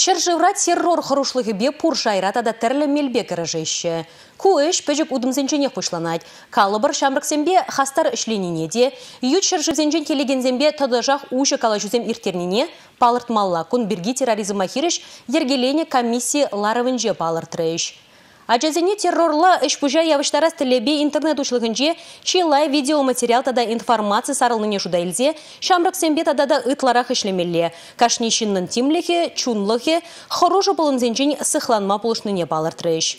Шыржывра террор құрышлығыбе пұршайратада тәрлі мелбек іріжеші. Куэш пөжіп ұдымзенчене құшланад. Калыбыр зэмбе хастар үшленіне де, ют шыржывзенчен келегензембе тадыжақ ұшы кала жүзем иртерніне палыртмалла күн біргі терроризм ахирэш ергелене комиссии ларывынже палыртырыш. Ажазени террорла үшпүжа явыштарас тілебе интернет ұшылығынже чилай видеоматериал тада информация сарылныне жудайлзе, шамрық сенбе тадада ытларак ішлемелі. Кашнишиннын тимлехе, чунлыхе, хоружы болымзенжен сыхланма болышныне балыртырыш.